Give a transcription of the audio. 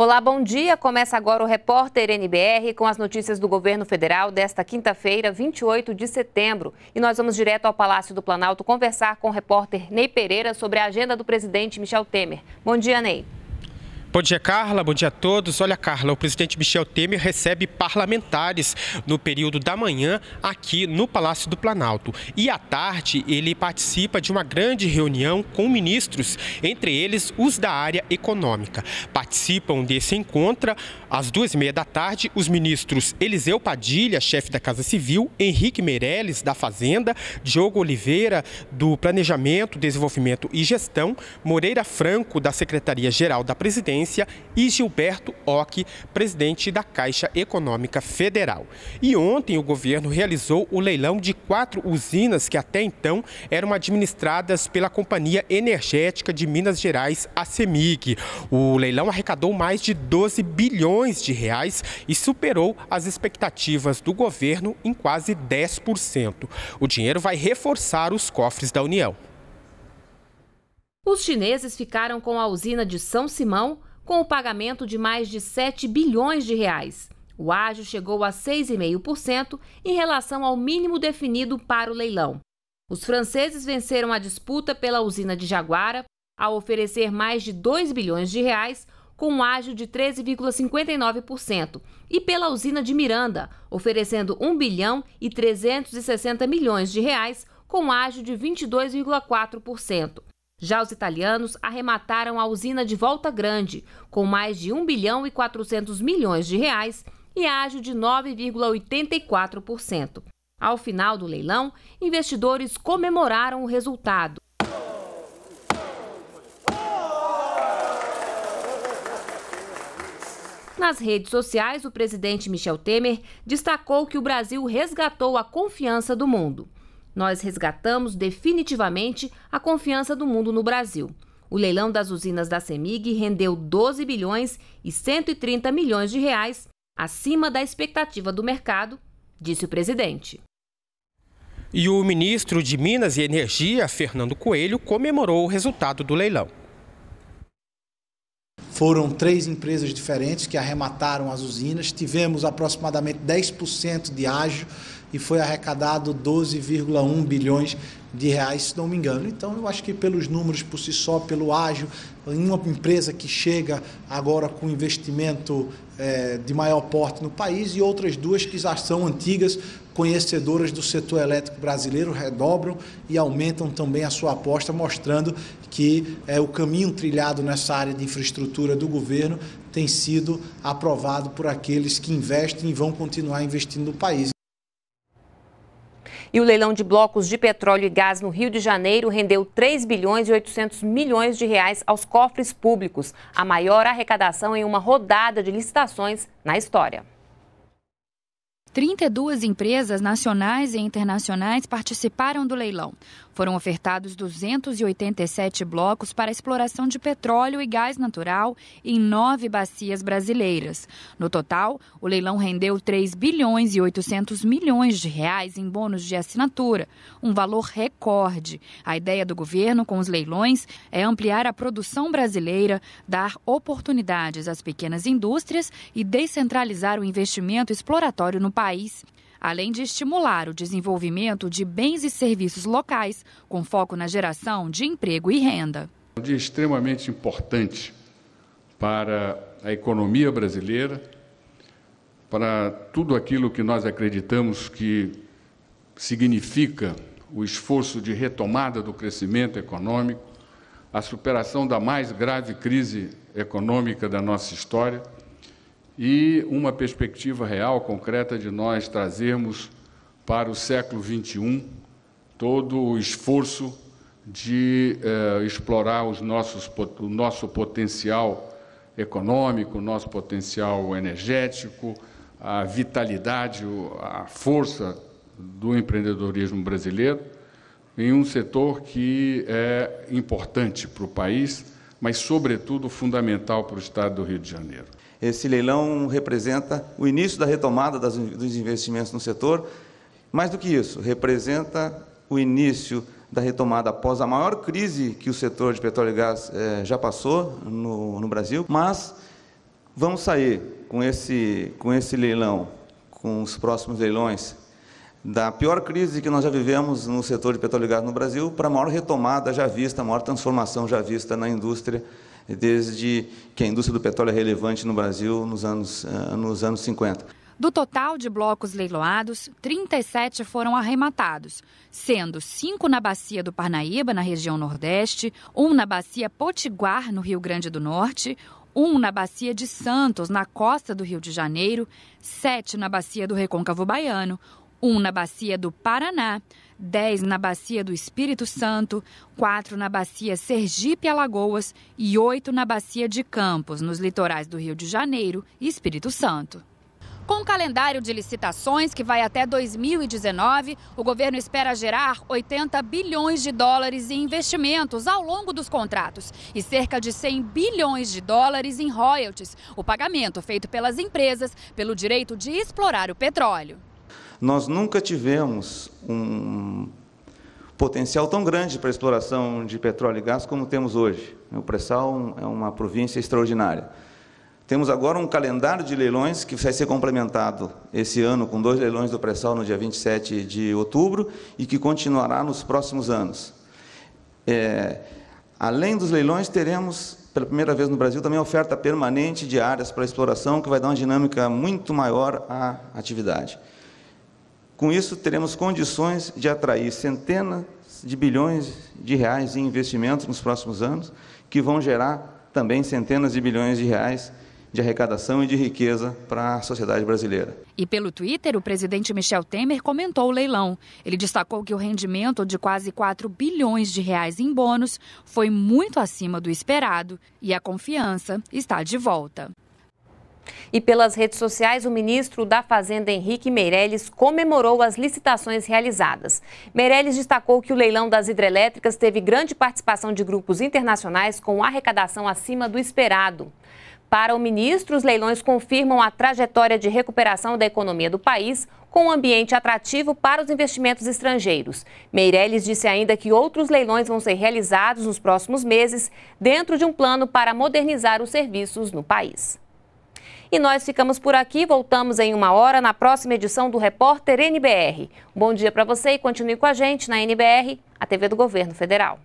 Olá, bom dia. Começa agora o repórter NBR com as notícias do governo federal desta quinta-feira, 28 de setembro. E nós vamos direto ao Palácio do Planalto conversar com o repórter Ney Pereira sobre a agenda do presidente Michel Temer. Bom dia, Ney. Bom dia, Carla. Bom dia a todos. Olha, Carla, o presidente Michel Temer recebe parlamentares no período da manhã aqui no Palácio do Planalto. E à tarde, ele participa de uma grande reunião com ministros, entre eles os da área econômica. Participam desse encontro às duas e meia da tarde, os ministros Eliseu Padilha, chefe da Casa Civil, Henrique Meirelles, da Fazenda, Diogo Oliveira, do Planejamento, Desenvolvimento e Gestão, Moreira Franco, da Secretaria-Geral da Presidência e Gilberto Ock, presidente da Caixa Econômica Federal. E ontem o governo realizou o leilão de quatro usinas que até então eram administradas pela Companhia Energética de Minas Gerais, a CEMIG. O leilão arrecadou mais de 12 bilhões bilhões de reais e superou as expectativas do governo em quase 10%. O dinheiro vai reforçar os cofres da União. Os chineses ficaram com a usina de São Simão com o pagamento de mais de 7 bilhões de reais. O ágio chegou a 6,5% em relação ao mínimo definido para o leilão. Os franceses venceram a disputa pela usina de Jaguara ao oferecer mais de 2 bilhões de reais com um ágio de 13,59%, e pela usina de Miranda, oferecendo 1 bilhão e 360 milhões de reais, com um ágio de 22,4%. Já os italianos arremataram a usina de Volta Grande, com mais de 1 bilhão e 400 milhões de reais e ágio de 9,84%. Ao final do leilão, investidores comemoraram o resultado, Nas redes sociais, o presidente Michel Temer destacou que o Brasil resgatou a confiança do mundo. Nós resgatamos definitivamente a confiança do mundo no Brasil. O leilão das usinas da CEMIG rendeu 12 bilhões e 130 milhões de reais, acima da expectativa do mercado, disse o presidente. E o ministro de Minas e Energia, Fernando Coelho, comemorou o resultado do leilão. Foram três empresas diferentes que arremataram as usinas. Tivemos aproximadamente 10% de ágio e foi arrecadado 12,1 bilhões de reais, se não me engano. Então, eu acho que pelos números por si só, pelo ágio, uma empresa que chega agora com investimento é, de maior porte no país e outras duas que já são antigas, conhecedoras do setor elétrico brasileiro, redobram e aumentam também a sua aposta, mostrando que é, o caminho trilhado nessa área de infraestrutura do governo tem sido aprovado por aqueles que investem e vão continuar investindo no país. E o leilão de blocos de petróleo e gás no Rio de Janeiro rendeu 3 bilhões e 800 milhões de reais aos cofres públicos, a maior arrecadação em uma rodada de licitações na história. 32 empresas nacionais e internacionais participaram do leilão. Foram ofertados 287 blocos para exploração de petróleo e gás natural em nove bacias brasileiras. No total, o leilão rendeu 3 bilhões e 800 milhões de reais em bônus de assinatura, um valor recorde. A ideia do governo com os leilões é ampliar a produção brasileira, dar oportunidades às pequenas indústrias e descentralizar o investimento exploratório no país além de estimular o desenvolvimento de bens e serviços locais, com foco na geração de emprego e renda. Um dia extremamente importante para a economia brasileira, para tudo aquilo que nós acreditamos que significa o esforço de retomada do crescimento econômico, a superação da mais grave crise econômica da nossa história e uma perspectiva real, concreta, de nós trazermos para o século XXI todo o esforço de eh, explorar os nossos, o nosso potencial econômico, o nosso potencial energético, a vitalidade, a força do empreendedorismo brasileiro em um setor que é importante para o país, mas, sobretudo, fundamental para o Estado do Rio de Janeiro. Esse leilão representa o início da retomada das, dos investimentos no setor. Mais do que isso, representa o início da retomada após a maior crise que o setor de petróleo e gás eh, já passou no, no Brasil. Mas vamos sair com esse, com esse leilão, com os próximos leilões, da pior crise que nós já vivemos no setor de petróleo e gás no Brasil para a maior retomada já vista, a maior transformação já vista na indústria desde que a indústria do petróleo é relevante no Brasil nos anos, eh, nos anos 50. Do total de blocos leiloados, 37 foram arrematados, sendo cinco na Bacia do Parnaíba, na região Nordeste, um na Bacia Potiguar, no Rio Grande do Norte, um na Bacia de Santos, na costa do Rio de Janeiro, sete na Bacia do Recôncavo Baiano, um na bacia do Paraná, dez na bacia do Espírito Santo, quatro na bacia Sergipe Alagoas e oito na bacia de Campos, nos litorais do Rio de Janeiro e Espírito Santo. Com o calendário de licitações que vai até 2019, o governo espera gerar 80 bilhões de dólares em investimentos ao longo dos contratos e cerca de 100 bilhões de dólares em royalties, o pagamento feito pelas empresas pelo direito de explorar o petróleo. Nós nunca tivemos um potencial tão grande para a exploração de petróleo e gás como temos hoje. O pré-sal é uma província extraordinária. Temos agora um calendário de leilões que vai ser complementado esse ano com dois leilões do pré-sal no dia 27 de outubro e que continuará nos próximos anos. É, além dos leilões, teremos pela primeira vez no Brasil também oferta permanente de áreas para exploração, que vai dar uma dinâmica muito maior à atividade. Com isso, teremos condições de atrair centenas de bilhões de reais em investimentos nos próximos anos, que vão gerar também centenas de bilhões de reais de arrecadação e de riqueza para a sociedade brasileira. E pelo Twitter, o presidente Michel Temer comentou o leilão. Ele destacou que o rendimento de quase 4 bilhões de reais em bônus foi muito acima do esperado e a confiança está de volta. E pelas redes sociais, o ministro da Fazenda, Henrique Meirelles, comemorou as licitações realizadas. Meirelles destacou que o leilão das hidrelétricas teve grande participação de grupos internacionais com arrecadação acima do esperado. Para o ministro, os leilões confirmam a trajetória de recuperação da economia do país, com um ambiente atrativo para os investimentos estrangeiros. Meirelles disse ainda que outros leilões vão ser realizados nos próximos meses, dentro de um plano para modernizar os serviços no país. E nós ficamos por aqui, voltamos em uma hora na próxima edição do Repórter NBR. bom dia para você e continue com a gente na NBR, a TV do Governo Federal.